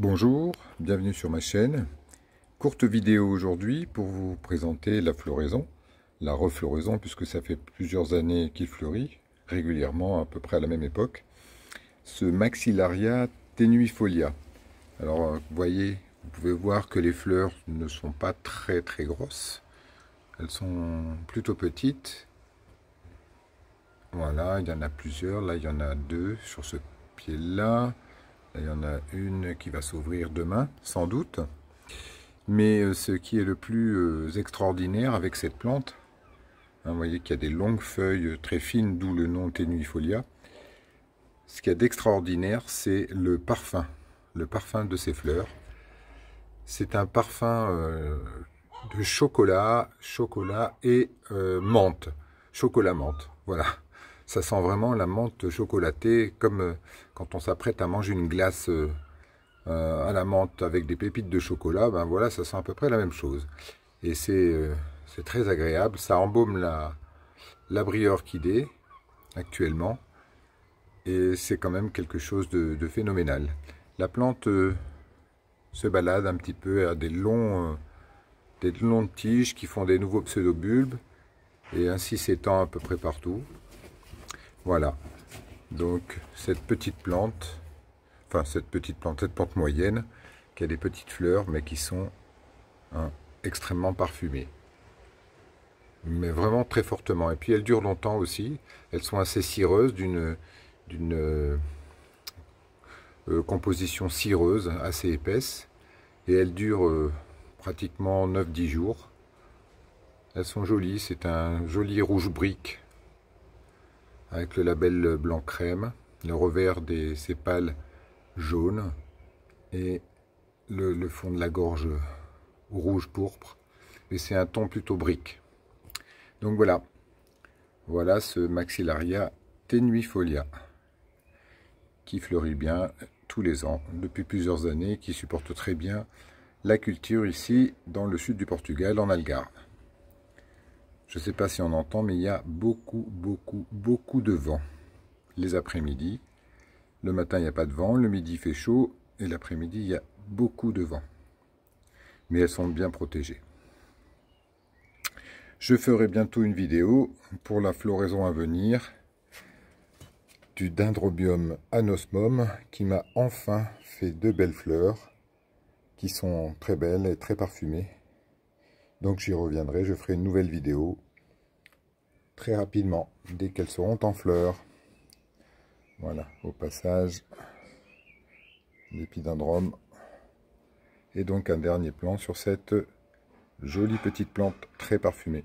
Bonjour, bienvenue sur ma chaîne. Courte vidéo aujourd'hui pour vous présenter la floraison, la refloraison puisque ça fait plusieurs années qu'il fleurit, régulièrement à peu près à la même époque. Ce Maxillaria tenuifolia. Alors euh, vous voyez, vous pouvez voir que les fleurs ne sont pas très très grosses. Elles sont plutôt petites. Voilà, il y en a plusieurs. Là, il y en a deux sur ce pied-là. Il y en a une qui va s'ouvrir demain, sans doute. Mais euh, ce qui est le plus euh, extraordinaire avec cette plante, hein, vous voyez qu'il y a des longues feuilles euh, très fines, d'où le nom tenuifolia. Ce qu'il y a d'extraordinaire, c'est le parfum, le parfum de ces fleurs. C'est un parfum de chocolat, chocolat et menthe, chocolat menthe, voilà. Ça sent vraiment la menthe chocolatée, comme euh, quand on s'apprête à manger une glace euh, euh, à la menthe avec des pépites de chocolat. Ben voilà, ça sent à peu près la même chose. Et c'est très agréable. Ça embaume la, la actuellement. Et c'est quand même quelque chose de, phénoménal. La plante se balade un petit peu à des longs, des longues tiges qui font des nouveaux pseudobulbes et ainsi s'étend à peu près partout. Voilà. Donc cette petite plante, enfin cette petite plante, cette plante moyenne, qui a des petites fleurs, mais qui sont hein, extrêmement parfumées. Mais vraiment très fortement. Et puis elles durent longtemps aussi. Elles sont assez cireuses, d'une euh, composition cireuse, assez épaisse. Et elles durent euh, pratiquement 9-10 jours. Elles sont jolies, c'est un joli rouge brique avec le label blanc crème, le revers des sépales jaunes, et le, le fond de la gorge rouge pourpre. Et c'est un ton plutôt brique. Donc voilà, voilà ce Maxillaria tenuifolia qui fleurit bien tous les ans depuis plusieurs années, qui supporte très bien la culture ici dans le sud du Portugal, en Algarve. Je ne sais pas si on entend, mais il y a beaucoup, beaucoup, beaucoup de vent. Les après-midi, le matin, il n'y a pas de vent, le midi, fait chaud, et l'après-midi, il y a beaucoup de vent. Mais elles sont bien protégées. Je ferai bientôt une vidéo pour la floraison à venir du dendrobium anosmum qui m'a enfin fait deux belles fleurs qui sont très belles et très parfumées donc j'y reviendrai, je ferai une nouvelle vidéo très rapidement, dès qu'elles seront en fleurs. Voilà, au passage, l'épidendrome. Et donc un dernier plan sur cette jolie petite plante très parfumée.